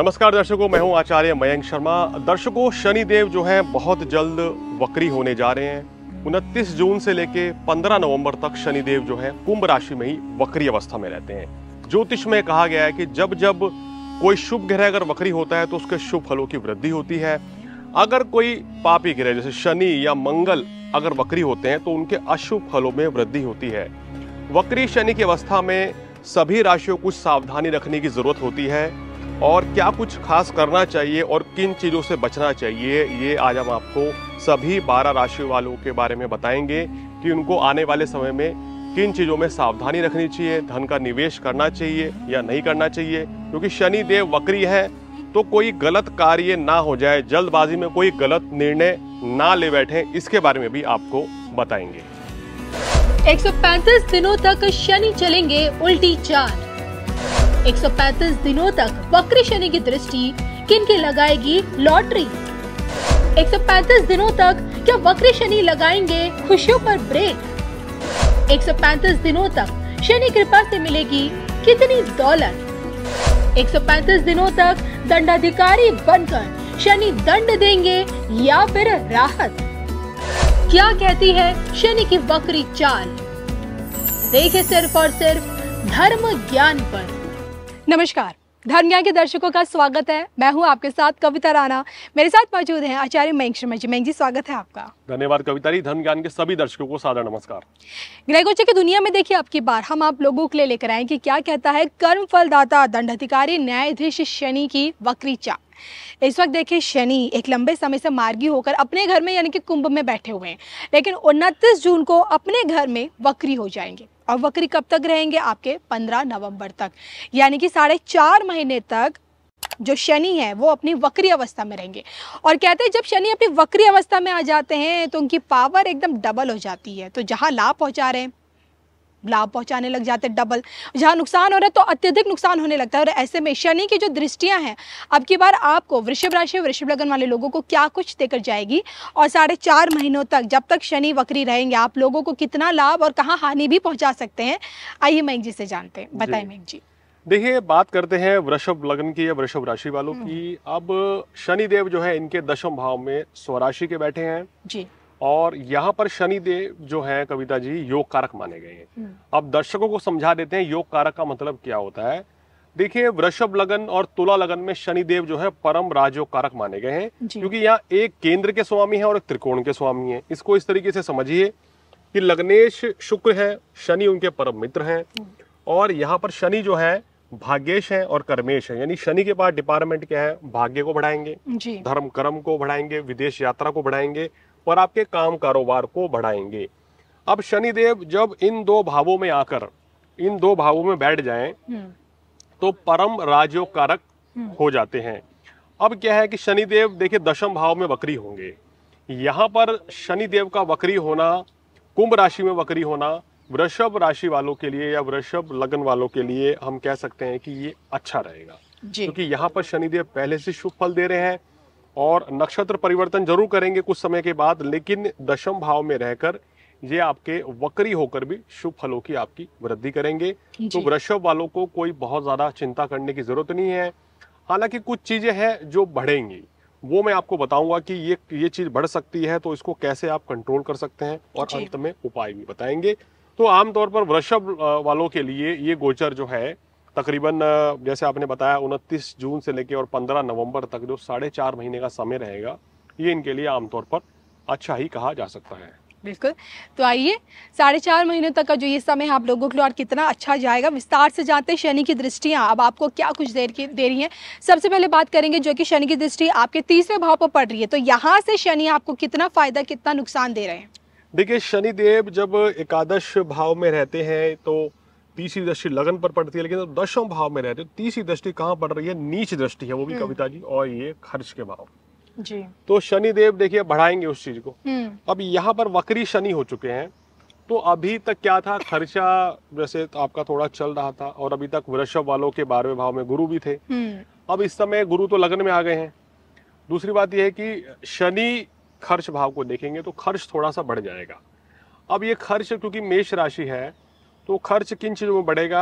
नमस्कार दर्शकों मैं हूं आचार्य मयंक शर्मा दर्शकों शनिदेव जो हैं बहुत जल्द वक्री होने जा रहे हैं उनतीस जून से लेके 15 नवंबर तक शनिदेव जो हैं कुंभ राशि में ही वक्री अवस्था में रहते हैं ज्योतिष में कहा गया है कि जब जब कोई शुभ ग्रह अगर वक्री होता है तो उसके शुभ फलों की वृद्धि होती है अगर कोई पापी ग्रह जैसे शनि या मंगल अगर वक्री होते हैं तो उनके अशुभ फलों में वृद्धि होती है वक्री शनि की अवस्था में सभी राशियों को सावधानी रखने की जरूरत होती है और क्या कुछ खास करना चाहिए और किन चीज़ों से बचना चाहिए ये आज हम आपको सभी बारह राशि वालों के बारे में बताएंगे कि उनको आने वाले समय में किन चीज़ों में सावधानी रखनी चाहिए धन का निवेश करना चाहिए या नहीं करना चाहिए क्योंकि शनि देव वक्री है तो कोई गलत कार्य ना हो जाए जल्दबाजी में कोई गलत निर्णय ना ले बैठे इसके बारे में भी आपको बताएंगे 135 दिनों तक शनि चलेंगे उल्टी चार 135 दिनों तक वक्री शनि की दृष्टि किन की लगाएगी लॉटरी 135 दिनों तक क्या वक्री शनि लगाएंगे खुशियों पर ब्रेक 135 दिनों तक शनि कृपा से मिलेगी कितनी दौलत 135 दिनों तक दंडाधिकारी बनकर शनि दंड देंगे या फिर राहत क्या कहती है शनि की वक्री चाल देखे सिर्फ और सिर्फ धर्म ज्ञान पर नमस्कार धर्म ज्ञान के दर्शकों का स्वागत है मैं हूं आपके साथ कविता राणा मेरे साथ मौजूद हैं आचार्य मयंक शर्मा जी मयंक जी स्वागत है आपका धन्यवाद कविता जी धर्म के सभी दर्शकों को सादर नमस्कार गोचर की दुनिया में देखिए आपकी बार हम आप लोगों के लिए लेकर आए कि क्या कहता है कर्म फलदाता दंडाधिकारी न्यायाधीश शनि की वक्री इस वक्त देखिए शनि एक लंबे समय से मार्गी होकर अपने घर में यानी कि कुंभ में बैठे हुए हैं लेकिन उनतीस जून को अपने घर में वक्री हो जाएंगे और वक्री कब तक रहेंगे आपके 15 नवंबर तक यानी कि साढ़े चार महीने तक जो शनि है वो अपनी वक्री अवस्था में रहेंगे और कहते हैं जब शनि अपनी वक्री अवस्था में आ जाते हैं तो उनकी पावर एकदम डबल हो जाती है तो जहाँ लाभ पहुँचा रहे हैं लाभ पहुंचाने लग जाते डबल जहां नुकसान हो रहा है तो अत्यधिक नुकसान होने लगता है और ऐसे में शनि की जो दृष्टियां हैं अब की बार आपको वृषभ राशि वृषभ लगन वाले लोगों को क्या कुछ देकर जाएगी और साढ़े चार महीनों तक जब तक शनि वक्री रहेंगे आप लोगों को कितना लाभ और कहाँ हानि भी पहुँचा सकते हैं आइए मयंक जी से जानते हैं बताए मयंक जी देखिए बात करते हैं वृषभ लग्न की या वृषभ राशि वालों की हम्म। अब शनि देव जो है इनके दशम भाव में स्वराशि के बैठे हैं जी और यहाँ पर शनि देव जो है कविता जी योग कारक माने गए हैं हम्म। अब दर्शकों को समझा देते हैं योग कारक का मतलब क्या होता है देखिए वृषभ लगन और तुला लगन में शनिदेव जो है परम राजयोग कारक माने गए हैं क्योंकि यहाँ एक केंद्र के स्वामी है और एक त्रिकोण के स्वामी है इसको इस तरीके से समझिए कि लग्नेश शुक्र है शनि उनके परम मित्र हैं हम्म। और यहाँ पर शनि जो है भाग्येश है और कर्मेश है यानी शनि के पास डिपार्टमेंट क्या है भाग्य को बढ़ाएंगे धर्म कर्म को बढ़ाएंगे विदेश यात्रा को बढ़ाएंगे और आपके काम कारोबार को बढ़ाएंगे अब शनिदेव जब इन दो भावों में आकर इन दो भावों में बैठ जाए हम्म। तो परम राजयोग कारक हम्म। हो जाते हैं अब क्या है कि शनिदेव देखिए दशम भाव में वक्री होंगे यहाँ पर शनिदेव का वक्री होना कुंभ राशि में वक्री होना वृषभ राशि वालों के लिए या वृषभ लगन वालों के लिए हम कह सकते हैं कि ये अच्छा रहेगा क्योंकि यहाँ पर शनिदेव पहले से शुभ फल दे रहे हैं और नक्षत्र परिवर्तन जरूर करेंगे कुछ समय के बाद लेकिन दशम भाव में रहकर ये आपके वक्री होकर भी शुभ फलों की आपकी वृद्धि करेंगे तो वृषभ वालों को कोई बहुत ज्यादा चिंता करने की जरूरत नहीं है हालांकि कुछ चीजें हैं जो बढ़ेंगी वो मैं आपको बताऊंगा कि ये ये चीज बढ़ सकती है तो इसको कैसे आप कंट्रोल कर सकते हैं और अंत में उपाय भी बताएंगे तो आमतौर पर वृषभ वालों के लिए ये गोचर जो है तकरीबन जैसे आपने बताया उनतीस जून से लेकर और 15 नवंबर तक जो साढ़े चार महीने का समय रहेगा ये इनके लिए आमतौर पर अच्छा ही कहा जा सकता है बिल्कुल तो आइए साढ़े चार महीने तक का जो ये समय आप लोगों के लिए और कितना अच्छा जाएगा विस्तार से जानते हैं शनि की दृष्टियाँ अब आपको क्या कुछ देर की दे रही है सबसे पहले बात करेंगे जो कि शनि की दृष्टि आपके तीसरे भाव पर पड़ रही है तो यहाँ से शनि आपको कितना फ़ायदा कितना नुकसान दे रहे हैं देखिए शनिदेव जब एकादश भाव में रहते हैं तो तीसरी दृष्टि लगन पर पड़ती है लेकिन दशम भाव में रहते हो तो तीसरी दृष्टि कहाँ पड़ रही है नीच दृष्टि है वो भी हम्म। कविता जी और ये खर्च के भाव जी तो शनि देव देखिए बढ़ाएंगे उस चीज को हम्म। अब यहाँ पर वक्री शनि हो चुके हैं तो अभी तक क्या था खर्चा जैसे तो आपका थोड़ा चल रहा था और अभी तक वृषभ वालों के बारहवें भाव में गुरु भी थे हम्म। अब इस समय गुरु तो लगन में आ गए हैं दूसरी बात यह है कि शनि खर्च भाव को देखेंगे तो खर्च थोड़ा सा बढ़ जाएगा अब ये खर्च क्योंकि मेष राशि है तो खर्च किन चीज़ों में बढ़ेगा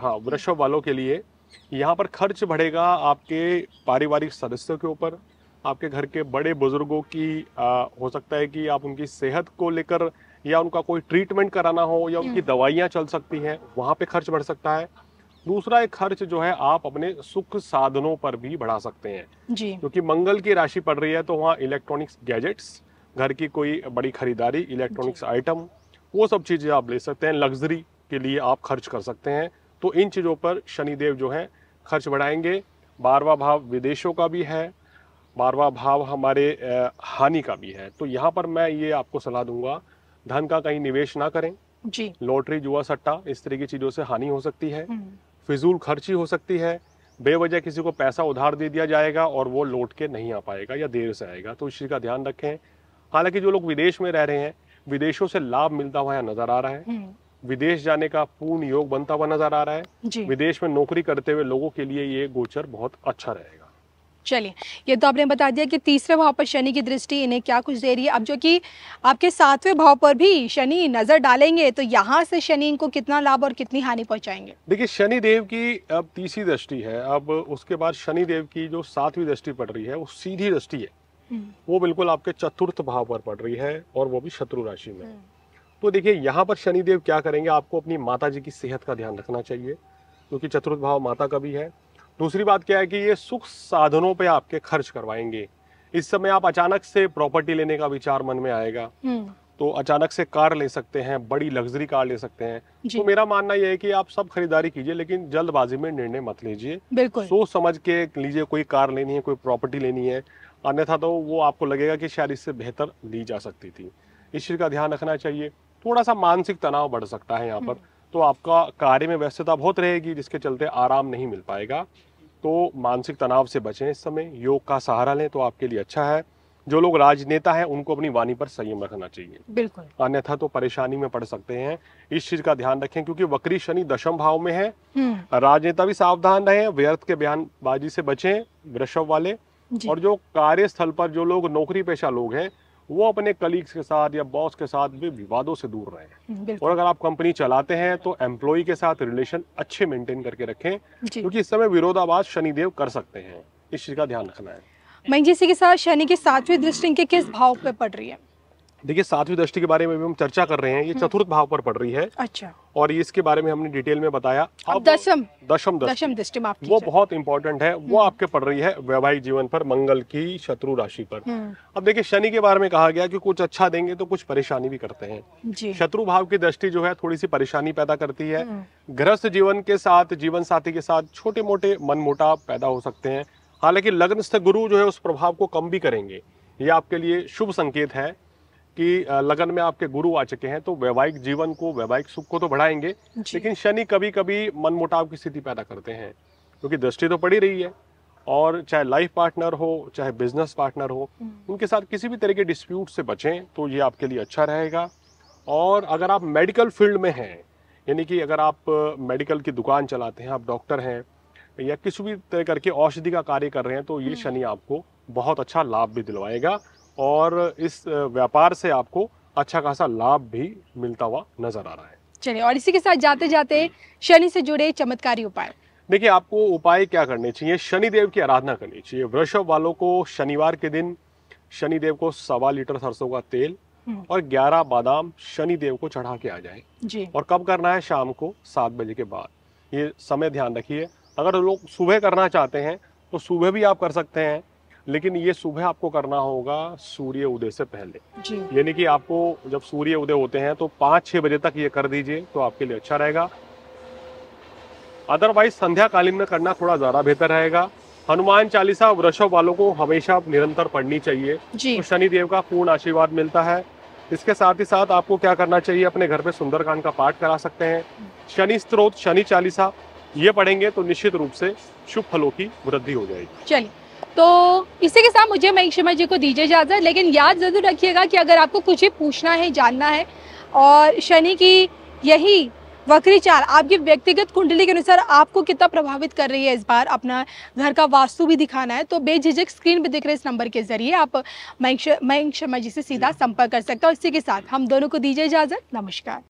हाँ वृक्ष वालों के लिए यहाँ पर खर्च बढ़ेगा आपके पारिवारिक सदस्यों के ऊपर आपके घर के बड़े बुजुर्गों की आ, हो सकता है कि आप उनकी सेहत को लेकर या उनका कोई ट्रीटमेंट कराना हो या उनकी हम्म। दवाइयाँ चल सकती हैं वहाँ पे खर्च बढ़ सकता है दूसरा एक खर्च जो है आप अपने सुख साधनों पर भी बढ़ा सकते हैं क्योंकि मंगल की राशि पड़ रही है तो वहाँ इलेक्ट्रॉनिक्स गैजेट्स घर की कोई बड़ी खरीदारी इलेक्ट्रॉनिक्स आइटम वो सब चीज़ें आप ले सकते हैं लग्जरी के लिए आप खर्च कर सकते हैं तो इन चीज़ों पर शनिदेव जो है खर्च बढ़ाएंगे बारवा भाव विदेशों का भी है बारवा भाव हमारे हानि का भी है तो यहाँ पर मैं ये आपको सलाह दूंगा धन का कहीं निवेश ना करें जी लॉटरी जुआ सट्टा इस तरह की चीज़ों से हानि हो सकती है हम्म। फिजूल खर्ची हो सकती है बेवजह किसी को पैसा उधार दे दिया जाएगा और वो लौट के नहीं आ पाएगा या देर से आएगा तो इस चीज़ का ध्यान रखें हालांकि जो लोग विदेश में रह रहे हैं विदेशों से लाभ मिलता हुआ नजर आ रहा है हम्म। विदेश जाने का पूर्ण योग बनता हुआ नजर आ रहा है विदेश में नौकरी करते हुए लोगों के लिए ये गोचर बहुत अच्छा रहेगा चलिए ये तो आपने बता दिया कि तीसरे भाव पर शनि की दृष्टि इन्हें क्या कुछ दे रही है अब जो कि आपके सातवें भाव पर भी शनि नजर डालेंगे तो यहाँ से शनि इनको कितना लाभ और कितनी हानि पहुंचाएंगे देखिए शनि देव की अब तीसरी दृष्टि है अब उसके बाद शनि देव की जो सातवीं दृष्टि पड़ रही है वो सीधी दृष्टि है वो बिल्कुल आपके चतुर्थ भाव पर पड़ रही है और वो भी शत्रु राशि में हम्म। तो देखिए यहाँ पर शनिदेव क्या करेंगे आपको अपनी माता जी की सेहत का ध्यान रखना चाहिए क्योंकि चतुर्थ भाव माता का भी है दूसरी बात क्या है कि ये सुख साधनों पे आपके खर्च करवाएंगे इस समय आप अचानक से प्रॉपर्टी लेने का विचार मन में आएगा हम्म। तो अचानक से कार ले सकते हैं बड़ी लग्जरी कार ले सकते हैं तो मेरा मानना यह है कि आप सब खरीदारी कीजिए लेकिन जल्दबाजी में निर्णय मत लीजिए सोच समझ के लीजिए कोई कार लेनी है कोई प्रॉपर्टी लेनी है अन्यथा तो वो आपको लगेगा कि शायद इससे बेहतर ली जा सकती थी इस चीज़ का ध्यान रखना चाहिए थोड़ा सा मानसिक तनाव बढ़ सकता है यहाँ पर हम्म। तो आपका कार्य में व्यस्तता बहुत रहेगी जिसके चलते आराम नहीं मिल पाएगा तो मानसिक तनाव से बचें इस समय योग का सहारा लें तो आपके लिए अच्छा है जो लोग राजनेता हैं उनको अपनी वाणी पर संयम रखना चाहिए बिल्कुल अन्यथा तो परेशानी में पड़ सकते हैं इस चीज का ध्यान रखें क्योंकि वक्री शनि दशम भाव में है हम्म। राजनेता भी सावधान रहे व्यर्थ के बयानबाजी से बचें वृषभ वाले और जो कार्यस्थल पर जो लोग नौकरी पेशा लोग हैं वो अपने कलीग्स के साथ या बॉस के साथ भी विवादों से दूर रहे और अगर आप कंपनी चलाते हैं तो एम्प्लॉय के साथ रिलेशन अच्छे मेंटेन करके रखें क्योंकि इस समय विरोधाभास शनिदेव कर सकते हैं इस चीज़ का ध्यान रखना है मैं जी के साथ शनि के सातवें दृष्टि के किस भाव पे पड़ रही है देखिए सातवीं दृष्टि के बारे में भी हम चर्चा कर रहे हैं ये हम्म। चतुर्थ भाव पर पड़ रही है अच्छा और इसके बारे में हमने डिटेल में बताया अब दशम दशम दशम दृष्टि वो बहुत इंपॉर्टेंट है वो हम्म। आपके पड़ रही है वैवाहिक जीवन पर मंगल की शत्रु राशि पर हम्म। अब देखिए शनि के बारे में कहा गया कि कुछ अच्छा देंगे तो कुछ परेशानी भी करते हैं शत्रु भाव की दृष्टि जो है थोड़ी सी परेशानी पैदा करती है गृहस्थ जीवन के साथ जीवन साथी के साथ छोटे मोटे मनमुटाव पैदा हो सकते हैं हालांकि लग्न स्थ गुरु जो है उस प्रभाव को कम भी करेंगे ये आपके लिए शुभ संकेत है की लगन में आपके गुरु आ चुके हैं तो वैवाहिक जीवन को वैवाहिक सुख को तो बढ़ाएंगे लेकिन शनि कभी कभी मनमुटाव की स्थिति पैदा करते हैं क्योंकि दृष्टि तो पड़ी रही है और चाहे लाइफ पार्टनर हो चाहे बिजनेस पार्टनर हो हम्म। उनके साथ किसी भी तरह के डिस्प्यूट से बचें तो ये आपके लिए अच्छा रहेगा और अगर आप मेडिकल फील्ड में हैं यानी कि अगर आप मेडिकल की दुकान चलाते हैं आप डॉक्टर हैं या किसी भी तरह करके औषधि का कार्य कर रहे हैं तो ये हम्म। शनि आपको बहुत अच्छा लाभ भी दिलवाएगा और इस व्यापार से आपको अच्छा खासा लाभ भी मिलता हुआ नजर आ रहा है चलिए और इसी के साथ जाते जाते शनि से जुड़े चमत्कारी उपाय देखिए आपको उपाय क्या करने चाहिए शनिदेव की आराधना करनी चाहिए वृषभ वालों को शनिवार के दिन शनिदेव को सवा लीटर सरसों का तेल हम्म। और ग्यारह बादाम शनिदेव को चढ़ा के आ जाए और कब करना है शाम को सात बजे के बाद ये समय ध्यान रखिए अगर लोग सुबह करना चाहते हैं तो सुबह भी आप कर सकते हैं लेकिन ये सुबह आपको करना होगा सूर्य उदय से पहले यानी कि आपको जब सूर्य उदय होते हैं तो पाँच छः बजे तक ये कर दीजिए तो आपके लिए अच्छा रहेगा अदरवाइज संध्याकालीन में करना थोड़ा ज़्यादा बेहतर रहेगा हनुमान चालीसा वृषभ वालों को हमेशा निरंतर पढ़नी चाहिए तो शनिदेव का पूर्ण आशीर्वाद मिलता है इसके साथ ही साथ आपको क्या करना चाहिए अपने घर पे सुंदरकांड का पाठ करा सकते हैं शनि स्त्रोत शनि चालीसा ये पढ़ेंगे तो निश्चित रूप से शुभ फलों की वृद्धि हो जाएगी चलिए तो इसी के साथ मुझे मयंक शर्मा जी को दीजिए इजाज़त लेकिन याद ज़रूर रखिएगा कि अगर आपको कुछ भी पूछना है जानना है और शनि की यही वक्री चाल आपकी व्यक्तिगत कुंडली के अनुसार आपको कितना प्रभावित कर रही है इस बार अपना घर का वास्तु भी दिखाना है तो बेझिझक स्क्रीन पे दिख रहे इस नंबर के जरिए आप मयंक शर्मा जी से सीधा संपर्क कर सकते हो इसी के साथ हम दोनों को दीजिए इजाज़त नमस्कार